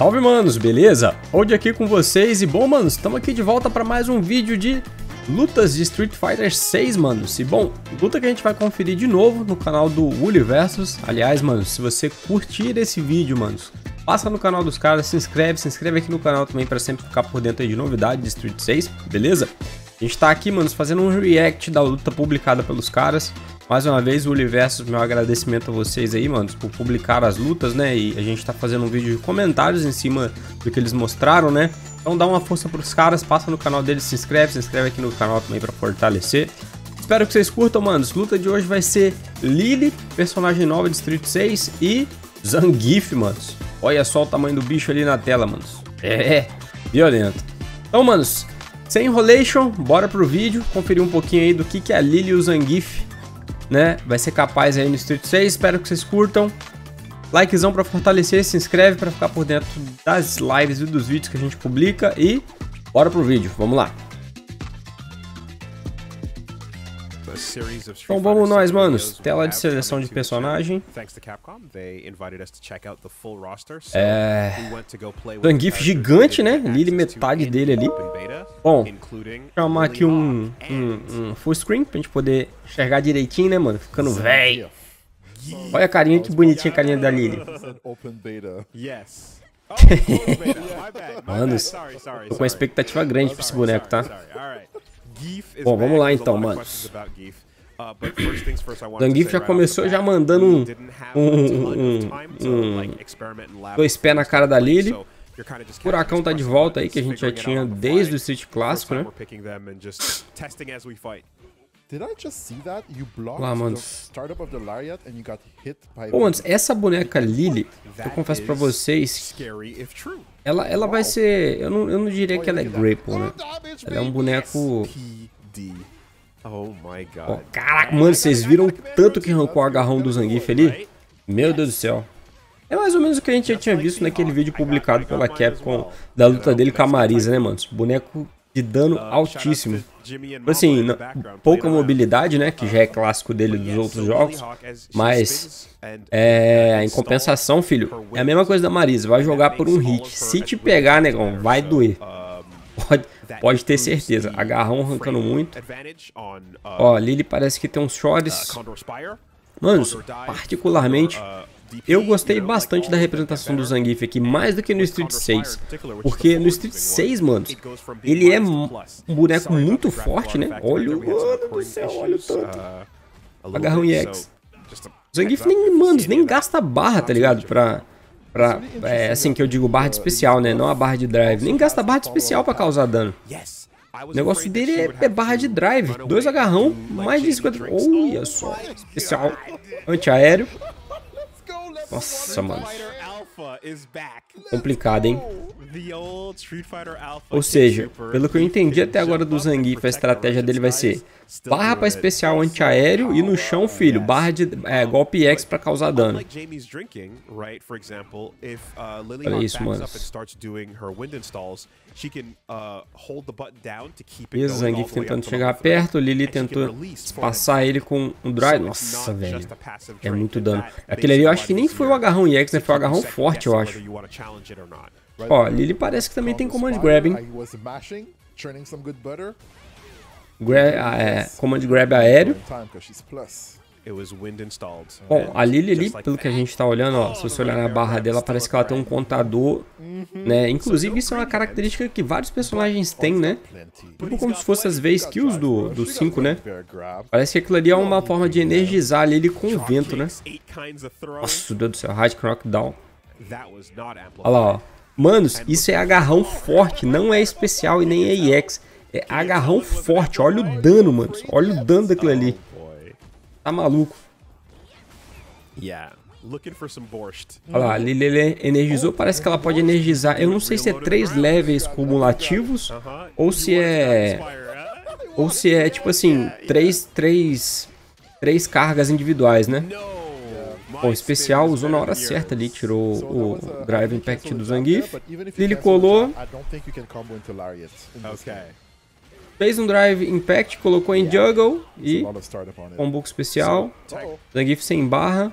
Salve, manos, beleza? Hoje aqui com vocês e bom, manos, estamos aqui de volta para mais um vídeo de lutas de Street Fighter 6, manos. E bom, luta que a gente vai conferir de novo no canal do Uli Versus. Aliás, manos, se você curtir esse vídeo, manos, passa no canal dos caras, se inscreve, se inscreve aqui no canal também para sempre ficar por dentro de novidades de Street 6, beleza? A gente tá aqui, manos, fazendo um react da luta publicada pelos caras. Mais uma vez, o Universo, meu agradecimento a vocês aí, manos, por publicar as lutas, né? E a gente tá fazendo um vídeo de comentários em cima do que eles mostraram, né? Então dá uma força pros caras, passa no canal deles, se inscreve, se inscreve aqui no canal também pra fortalecer. Espero que vocês curtam, manos. Luta de hoje vai ser Lily, personagem nova de Street 6 e Zangief, manos. Olha só o tamanho do bicho ali na tela, manos. É, é, violento. Então, manos, sem enrolation, bora pro vídeo, conferir um pouquinho aí do que, que a é Lily e o Zangief, né, vai ser capaz aí no Street 6. Espero que vocês curtam. Likezão para fortalecer, se inscreve para ficar por dentro das lives e dos vídeos que a gente publica e bora pro vídeo, vamos lá. Então vamos nós, manos. Tela de seleção de personagem. É... Zangief gigante, né? Lili metade dele ali. Bom, chamar aqui um, um, um, full screen pra gente poder enxergar direitinho, né, mano? Ficando velho. Olha a carinha, que bonitinha a carinha da Lily. Oh, manos, tô com uma expectativa grande pra esse boneco, tá? Bom, vamos lá então, mano. Zangief uh, já começou já mandando um, um, um, um dois pés na cara da Lily. o Furacão tá de volta aí, que a gente já tinha desde o Street Clássico, né? Did I just see that? You blocked Lá, mano, the startup of the Lariat and you got hit by... essa boneca Lily, eu confesso pra vocês, ela, ela vai ser... Eu não, eu não diria que ela é Grapple, né? Ela é um boneco... Oh my god. Oh, caraca, mano, vocês viram o tanto que arrancou o agarrão do Zangief ali? Meu Deus do céu. É mais ou menos o que a gente já tinha visto naquele vídeo publicado pela Capcom da luta dele com a Marisa, né, mano? Boneco de dano ah, altíssimo. Tipo assim, pouca mobilidade, né, que já é ah, clássico dele dos outros jogos, mas é, em compensação, filho, é a mesma coisa da Marisa, vai jogar por um hit. Se te pegar, negão, vai doer. Pode, pode ter certeza, agarrão arrancando muito. Ó, Lily parece que tem uns uh, shorts. Mano, particularmente, uh, eu gostei bastante da representação do Zangief aqui, mais do que no Street 6. Porque no Street 6, mano, ele é um boneco muito forte, né? Olha o mano do céu, olha o tanto. Agarrão e X. Zangief nem, mano, nem gasta barra, tá ligado? Pra, pra é, assim que eu digo barra de especial, né? Não a barra de drive. Nem gasta barra de especial pra causar dano. O negócio dele é, é, barra de drive. Dois agarrão, mais de 50... Olha só. Especial antiaéreo. Nossa, mano. Complicado, hein? Ou seja, pelo que eu entendi até agora do Zangief, a estratégia dele vai ser Barra para especial antiaéreo e no chão, filho, barra de é, golpe X para causar dano. Uh, Olha isso, mano. E Zang uh, tentando chegar perto, Lily tentou passar ele com um dry. Nossa, velho. É muito dano. Aquele ali eu acho que nem foi o agarrão EX, né? Foi o agarrão forte, eu acho. Ó, Lily parece que também tem command grab, hein? gra é, grab aéreo. Bom, a Lily ali, pelo que a gente está olhando, ó, se você olhar na barra dela, parece que ela tem um contador, uhum. né? Inclusive, isso é uma característica que vários personagens têm, né? Tipo como se fossem as V-Skills do, do 5, né? Parece que aquilo ali é uma forma de energizar a Lily com o vento, né? Nossa, Deus do céu, Hard Knockdown. Olha lá, ó. Manos, isso é agarrão forte, não é especial e nem é EX. É agarrão forte. Olha o dano, mano. Olha o dano daquilo ali. Tá maluco. Olha lá, a Lilele energizou. Parece que ela pode energizar. Eu não sei se é três levels cumulativos uh-huh. ou se é... Ou se é, tipo assim, três, três, três cargas individuais, né? Bom, especial usou na hora certa ali, tirou o uh, Drive Impact do Zangief. Lily colou. Fez um drive impact, colocou em juggle e combo especial. Zangief sem barra.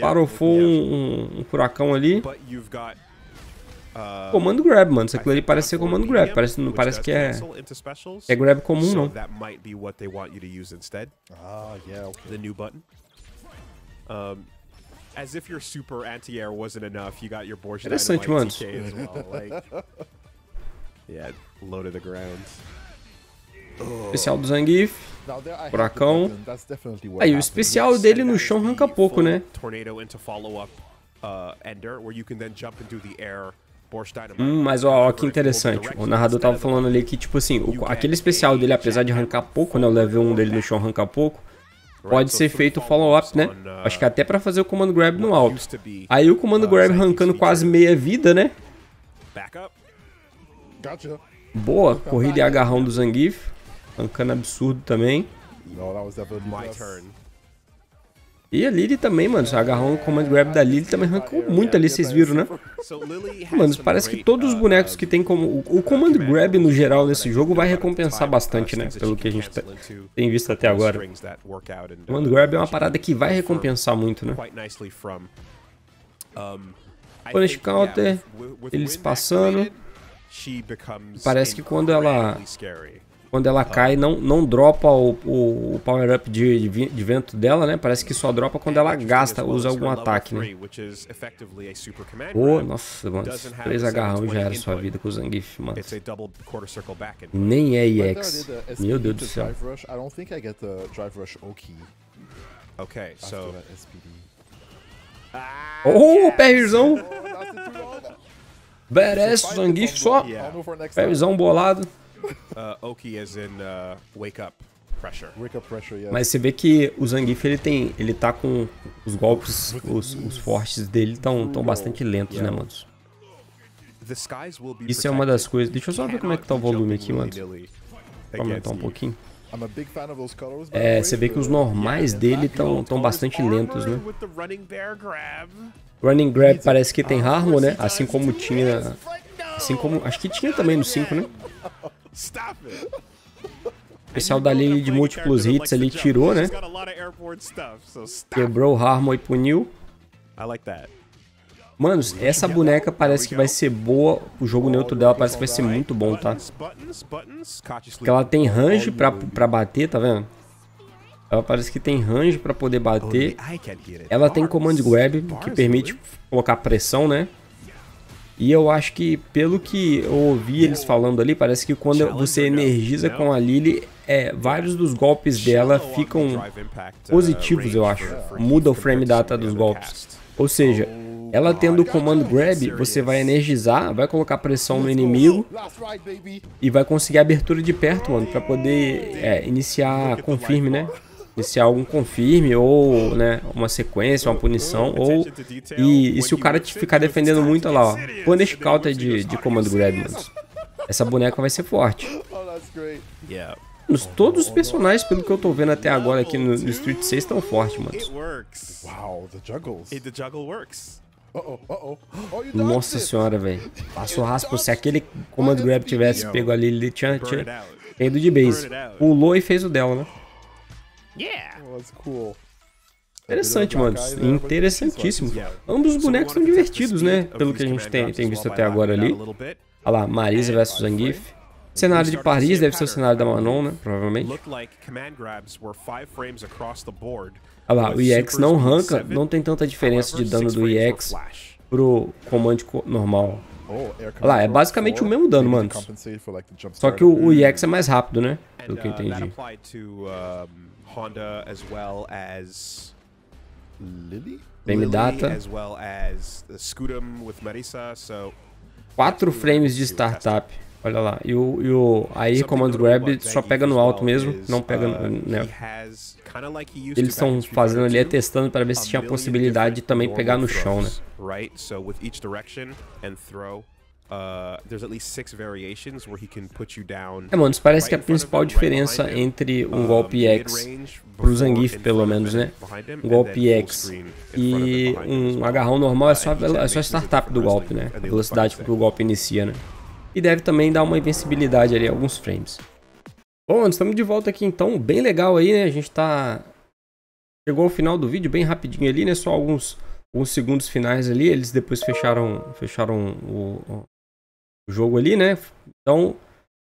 Parofou um, um, um furacão ali. Uh, comando grab, mano. Isso aqui ali parece ser comando grab. Parece, não parece que é, é grab comum, não. Ah, as if your super anti-air wasn't enough, you got your Borscht Dynamite TK as well. Like, yeah, low to the ground. Oh. Especial do Zangief. buracão. Aí, o especial dele no chão arranca pouco, né? Uh, hum, mas ó, que interessante. O narrador tava falando ali que, tipo assim, o, aquele especial dele, apesar de arrancar pouco, né? O level 1 dele no chão arranca pouco. Pode ser feito follow-up, né? Uh, Acho que até pra fazer o comando grab no alto. Aí o comando uh, grab arrancando quase meia vida, né? Boa, corrida e agarrão do Zangief. Tancando tá absurdo também. E a Lily também, mano. Se agarrou um command grab da Lily também arrancou muito ali, vocês viram, né? Mano, parece que todos os uh, bonecos que tem como... O command grab no geral nesse jogo vai recompensar uh, bastante, né? Pelo que a gente tem visto até agora. O uh, command grab é uma parada que vai recompensar muito, né? Punish counter, eles passando. Parece que quando ela quando ela tá. cai, não, não dropa o, o, o power-up de, de, vento dela, né? Parece que só dropa quando ela gasta, usa algum ataque, né? Oh, nossa, mano, três agarrão já era sua vida com o Zangief, mano. Nem é EX. Meu Deus do céu. Ah, oh, perrizão! Badass, Zangief só. Perrizão bolado. Uh, Oki as in uh, wake up pressure. Wake up pressure, yeah. Mas você vê que o Zangief ele tem, ele tá com os golpes, os, os fortes dele estão tão bastante lentos, né, yeah. né, manos? Isso é uma das coisas. Deixa eu só ver como é que tá o volume aqui, mano. Vou aumentar um pouquinho. É, você vê que os normais dele estão tão bastante lentos, né? Running Grab parece que tem harmo, né? Assim como tinha. Assim como. Acho que tinha também no 5, né? O pessoal dali de múltiplos hits ali tirou, né? Quebrou o Harmon e puniu. Mano, essa boneca parece que vai ser boa. O jogo neutro dela parece que vai ser muito bom, tá? Porque ela tem range pra, oh, pra bater, tá vendo? Ela parece que tem range pra poder bater. Ela tem command grab, que permite colocar pressão, né? E eu acho que, pelo que eu ouvi eles falando ali, parece que quando você energiza com a Lily, é, vários dos golpes dela ficam uh, positivos, eu acho. Muda o frame data dos golpes. Ou seja, oh ela tendo o comando grab, você vai energizar, vai colocar pressão no inimigo e vai conseguir abertura de perto, mano, pra poder é, iniciar confirme, né? e se algo confirme, ou né, uma sequência, uma punição, ou. E, é e se o cara te ficar defendendo muito, olha lá, ó. Punish counter de, de Comando Gradients. Essa boneca vai ser forte. Oh, todos os personagens, pelo que eu tô vendo até agora aqui no, no Street 6, estão fortes, mano. Oh, Nossa senhora, velho. Passou raspa. Se aquele Command Grab tivesse pego ali, ele tinha, tinha ido de base. Pulou e fez o dela, né? cool. É interessante, mano. Interessantíssimo. Ambos os bonecos são divertidos, né? Pelo que a gente tem, tem visto até agora ali. Olha lá, Marisa versus Zangief. Cenário de Paris deve ser o cenário da Manon, né? Provavelmente. Olha lá, o EX não arranca, não tem tanta diferença de dano do EX pro comando normal. Oh, Olha lá, é basicamente o mesmo dano, mano. Só que o, EX é mais rápido, né? Pelo que eu uh, entendi. Bem data. Quatro frames de startup. Olha lá. E o, e o aí Command Grab só pega no alto mesmo, não pega uh, né? Eles estão fazendo ali, é testando para ver se tinha a possibilidade de também pegar no chão, né? Uh, é, mano, isso parece que é a principal diferença entre um uh, golpe X pro Zangief, pelo menos, né? Um golpe X e um agarrão normal é só, é só a startup do golpe, né? A velocidade que o golpe inicia, né? e deve também dar uma invencibilidade ali, alguns frames. Bom, estamos de volta aqui então, bem legal aí, né? A gente tá... Chegou ao final do vídeo bem rapidinho ali, né? Só alguns, alguns segundos finais ali, eles depois fecharam, fecharam o, o jogo ali, né? Então,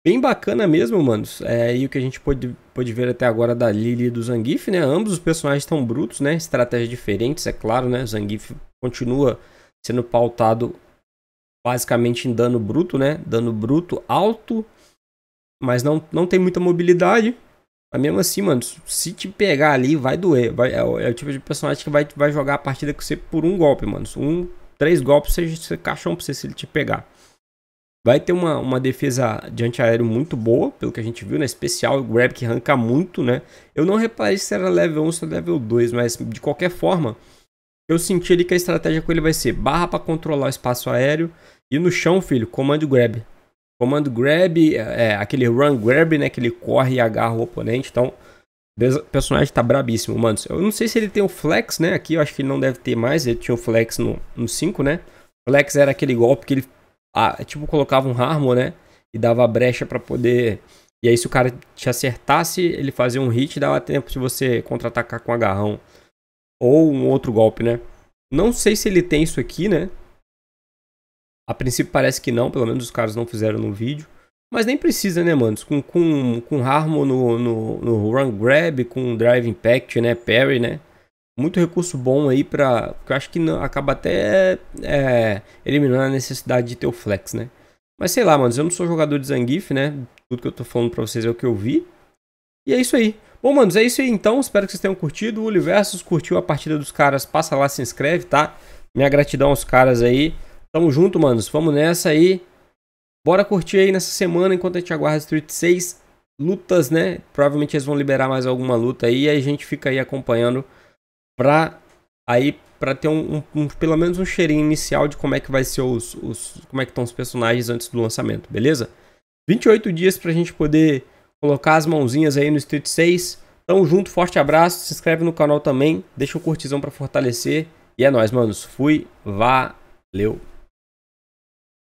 bem bacana mesmo, manos. É, e o que a gente pode pode ver até agora da Lily e do Zangief, né? Ambos os personagens estão brutos, né? Estratégias diferentes, é claro, né? Zangief continua sendo pautado basicamente em dano bruto, né? Dano bruto alto, mas não, não tem muita mobilidade. Mas mesmo assim, mano, se te pegar ali, vai doer. Vai, é, o, é o tipo de personagem que vai, vai jogar a partida com você por um golpe, mano. Um, três golpes, você, você é caixão pra você se ele te pegar. Vai ter uma, uma defesa de antiaéreo muito boa, pelo que a gente viu, né? Especial, o grab que arranca muito, né? Eu não reparei se era level 1 ou se era level 2, mas de qualquer forma, eu senti ali que a estratégia com ele vai ser barra para controlar o espaço aéreo, e no chão, filho, comando grab. Comando grab, é, aquele run grab, né? Que ele corre e agarra o oponente. Então, o personagem tá brabíssimo, mano. Eu não sei se ele tem o flex, né? Aqui eu acho que ele não deve ter mais. Ele tinha o flex no, no 5, né? Flex era aquele golpe que ele, ah, tipo, colocava um harmo né? E dava brecha para poder... E aí, se o cara te acertasse, ele fazia um hit, dava tempo de você contra-atacar com agarrão. Ou um outro golpe, né? Não sei se ele tem isso aqui, né? A princípio parece que não, pelo menos os caras não fizeram no vídeo. Mas nem precisa, né, mano? Com, com, com Harmon no, no, no Run Grab, com Drive Impact, né? Parry, né? Muito recurso bom aí pra. eu acho que não, acaba até é, eliminando a necessidade de ter o flex, né? Mas sei lá, mano. Eu não sou jogador de Zangief, né? Tudo que eu tô falando pra vocês é o que eu vi. E é isso aí. Bom, manos, é isso aí então. Espero que vocês tenham curtido. O Universos curtiu a partida dos caras. Passa lá, se inscreve, tá? Minha gratidão aos caras aí. Tamo junto, manos. Vamos nessa aí. Bora curtir aí nessa semana enquanto a gente aguarda Street 6 lutas, né? Provavelmente eles vão liberar mais alguma luta aí. E a gente fica aí acompanhando pra aí para ter um, um, um, pelo menos um cheirinho inicial de como é que vai ser os, os como é que estão os personagens antes do lançamento, beleza? 28 dias pra gente poder colocar as mãozinhas aí no Street 6. Tamo junto, forte abraço, se inscreve no canal também, deixa o um curtizão para fortalecer e é nós, manos. Fui, valeu.